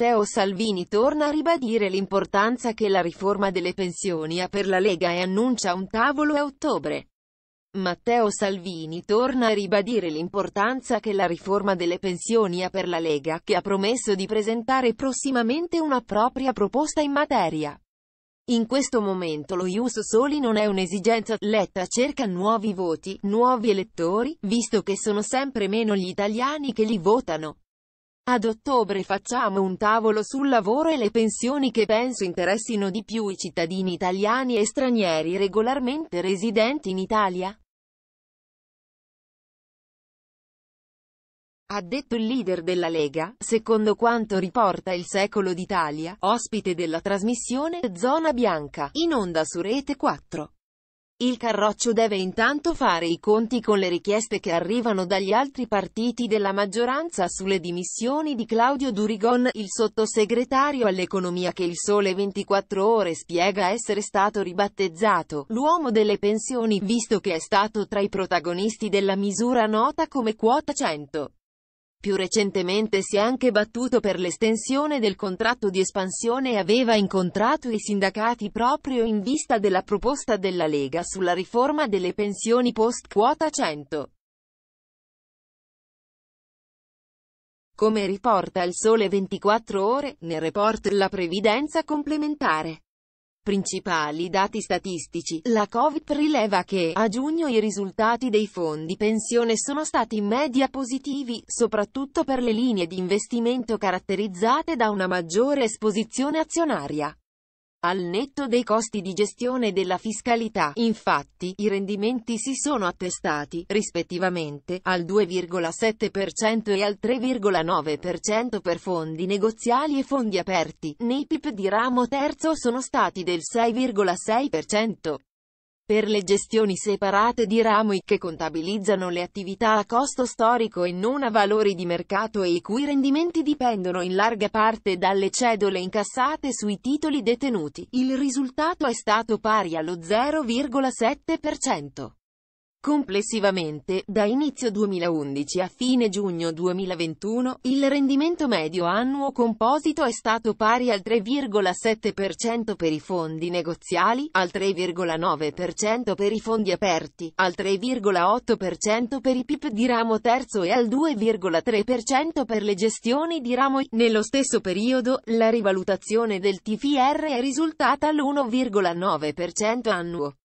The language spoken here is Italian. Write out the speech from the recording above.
Matteo Salvini torna a ribadire l'importanza che la riforma delle pensioni ha per la Lega e annuncia un tavolo a ottobre. Matteo Salvini torna a ribadire l'importanza che la riforma delle pensioni ha per la Lega, che ha promesso di presentare prossimamente una propria proposta in materia. In questo momento lo Ius Soli non è un'esigenza, Letta cerca nuovi voti, nuovi elettori, visto che sono sempre meno gli italiani che li votano. Ad ottobre facciamo un tavolo sul lavoro e le pensioni che penso interessino di più i cittadini italiani e stranieri regolarmente residenti in Italia. ha detto il leader della Lega, secondo quanto riporta il Secolo d'Italia, ospite della trasmissione Zona Bianca, in onda su Rete 4. Il Carroccio deve intanto fare i conti con le richieste che arrivano dagli altri partiti della maggioranza sulle dimissioni di Claudio Durigon, il sottosegretario all'economia che il Sole 24 Ore spiega essere stato ribattezzato l'uomo delle pensioni, visto che è stato tra i protagonisti della misura nota come quota 100. Più recentemente si è anche battuto per l'estensione del contratto di espansione e aveva incontrato i sindacati proprio in vista della proposta della Lega sulla riforma delle pensioni post quota 100. Come riporta il Sole 24 Ore, nel report La Previdenza Complementare. Principali dati statistici. La Covid rileva che, a giugno i risultati dei fondi pensione sono stati in media positivi, soprattutto per le linee di investimento caratterizzate da una maggiore esposizione azionaria. Al netto dei costi di gestione della fiscalità, infatti, i rendimenti si sono attestati, rispettivamente, al 2,7% e al 3,9% per fondi negoziali e fondi aperti. Nei PIP di ramo terzo sono stati del 6,6% per le gestioni separate di rami che contabilizzano le attività a costo storico e non a valori di mercato e i cui rendimenti dipendono in larga parte dalle cedole incassate sui titoli detenuti, il risultato è stato pari allo 0,7%. Complessivamente, da inizio 2011 a fine giugno 2021, il rendimento medio annuo composito è stato pari al 3,7% per i fondi negoziali, al 3,9% per i fondi aperti, al 3,8% per i PIP di ramo terzo e al 2,3% per le gestioni di ramo. Nello stesso periodo, la rivalutazione del TFR è risultata all'1,9% annuo.